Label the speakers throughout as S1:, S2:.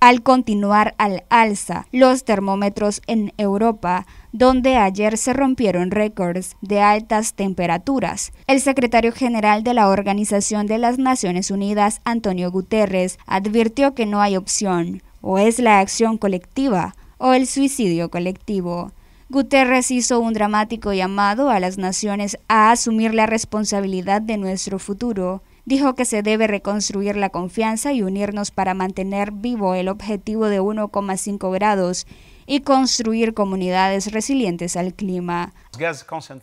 S1: al continuar al alza los termómetros en Europa, donde ayer se rompieron récords de altas temperaturas. El secretario general de la Organización de las Naciones Unidas, Antonio Guterres, advirtió que no hay opción, o es la acción colectiva o el suicidio colectivo. Guterres hizo un dramático llamado a las naciones a asumir la responsabilidad de nuestro futuro dijo que se debe reconstruir la confianza y unirnos para mantener vivo el objetivo de 1,5 grados y construir comunidades resilientes al clima.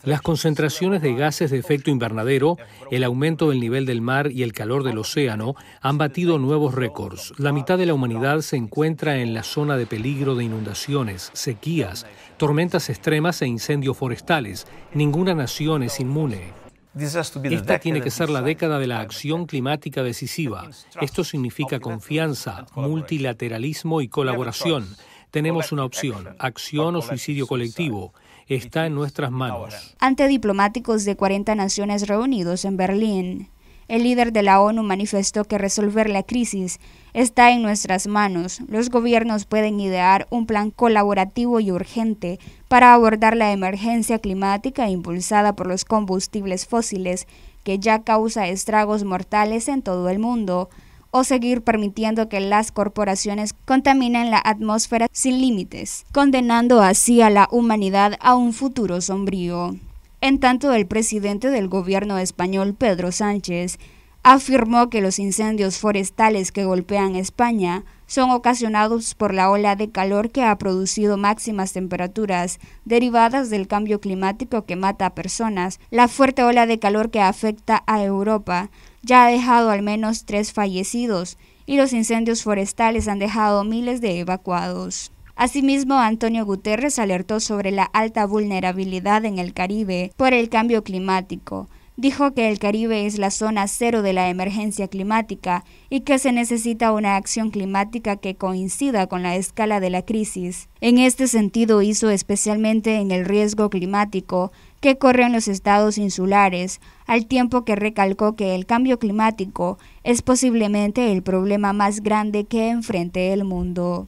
S2: Las concentraciones de gases de efecto invernadero, el aumento del nivel del mar y el calor del océano han batido nuevos récords. La mitad de la humanidad se encuentra en la zona de peligro de inundaciones, sequías, tormentas extremas e incendios forestales. Ninguna nación es inmune. Esta tiene que ser la década de la acción climática decisiva. Esto significa confianza, multilateralismo y colaboración. Tenemos una opción, acción o suicidio colectivo está en nuestras manos.
S1: Ante diplomáticos de 40 naciones reunidos en Berlín. El líder de la ONU manifestó que resolver la crisis está en nuestras manos. Los gobiernos pueden idear un plan colaborativo y urgente para abordar la emergencia climática impulsada por los combustibles fósiles que ya causa estragos mortales en todo el mundo, o seguir permitiendo que las corporaciones contaminen la atmósfera sin límites, condenando así a la humanidad a un futuro sombrío. En tanto, el presidente del gobierno español, Pedro Sánchez, afirmó que los incendios forestales que golpean España son ocasionados por la ola de calor que ha producido máximas temperaturas derivadas del cambio climático que mata a personas. La fuerte ola de calor que afecta a Europa ya ha dejado al menos tres fallecidos y los incendios forestales han dejado miles de evacuados. Asimismo, Antonio Guterres alertó sobre la alta vulnerabilidad en el Caribe por el cambio climático. Dijo que el Caribe es la zona cero de la emergencia climática y que se necesita una acción climática que coincida con la escala de la crisis. En este sentido hizo especialmente en el riesgo climático que corren los estados insulares, al tiempo que recalcó que el cambio climático es posiblemente el problema más grande que enfrente el mundo.